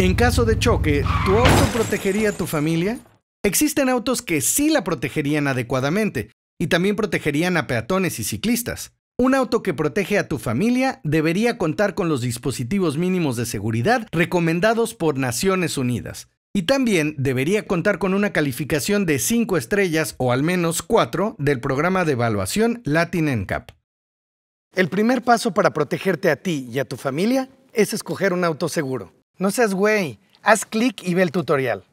En caso de choque, ¿tu auto protegería a tu familia? Existen autos que sí la protegerían adecuadamente y también protegerían a peatones y ciclistas. Un auto que protege a tu familia debería contar con los dispositivos mínimos de seguridad recomendados por Naciones Unidas. Y también debería contar con una calificación de 5 estrellas o al menos 4 del programa de evaluación Latin NCAP. El primer paso para protegerte a ti y a tu familia es escoger un auto seguro. No seas güey. Haz clic y ve el tutorial.